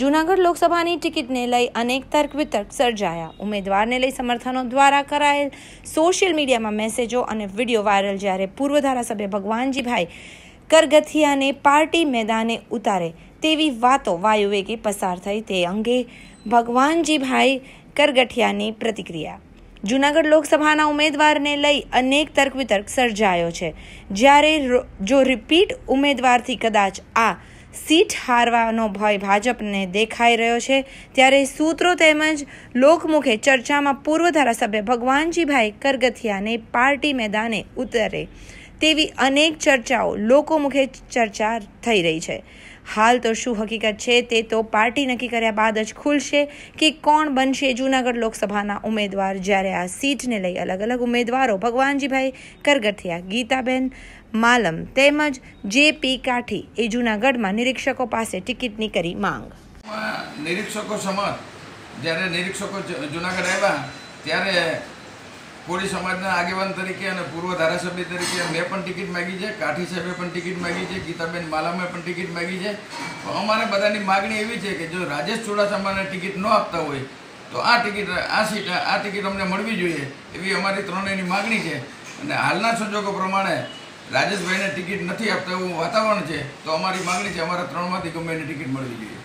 જૂનાગઢ લોકસભાની ટિકિટને લઈ અનેક તર્ક વિતર્ક સર્જાયા ઉમેદવારને લઈ સમર્થનો દ્વારા કરાયેલ સોશિયલ મીડિયામાં મેસેજો અને વિડીયો વાયરલ જ્યારે પૂર્વ ધારાસભ્ય ભગવાનજીભાઈ કરગથિયાને પાર્ટી મેદાને ઉતારે તેવી વાતો વાયુવેગે પસાર થઈ તે અંગે ભગવાનજીભાઈ કરગઠિયાની પ્રતિક્રિયા જૂનાગઢ લોકસભાના ઉમેદવારને લઈ અનેક તર્ક વિતર્ક સર્જાયો છે જ્યારે જો રિપીટ ઉમેદવારથી કદાચ આ સીટ હારવાનો ભય ભાજપને દેખાઈ રહ્યો છે ત્યારે સૂત્રો તેમજ લોકમુખે ચર્ચામાં પૂર્વ ધારાસભ્ય ભગવાનજીભાઈ કરગથિયાને પાર્ટી મેદાને ઉતરે તેવી અનેક ચર્ચાઓ લોકો મુખે ચર્ચા થઈ રહી છે હાલ તો શું હકીકત છે તે તો પાર્ટી નક્કી કર્યા બાદ જ ખુલશે કે કોણ બનશે જૂનાગઢ લોકસભાના ઉમેદવાર જ્યારે આ સીટને લઈ અલગ અલગ ઉમેદવારો ભગવાનજીભાઈ કરગથિયા ગીતાબેન માલમ તેમજ જે પી કાઠી એ જૂનાગઢમાં નિરીક્ષકો પાસે ટિકિટની કરી માંગ નિરીક્ષકો સમક્ષ જ્યારે નિરીક્ષકો જૂનાગઢ આવ્યા ત્યારે કોળી સમાજના આગેવાન તરીકે અને પૂર્વ ધારાસભ્ય તરીકે મેં પણ ટિકિટ માગી છે કાઠી સાહેબે પણ ટિકિટ માગી છે ગીતાબેન માલામે પણ ટિકિટ માગી છે અમારે બધાની માગણી એવી છે કે જો રાજેશ ચુડાસમાને ટિકિટ ન આપતા હોય તો આ ટિકિટ આ સીટ આ ટિકિટ અમને મળવી જોઈએ એવી અમારી ત્રણેયની માગણી છે અને હાલના સંજોગો પ્રમાણે રાજેશભાઈને ટિકિટ નથી આપતા એવું વાતાવરણ છે તો અમારી માગણી છે અમારા ત્રણમાંથી ગમે એની ટિકિટ મળવી જોઈએ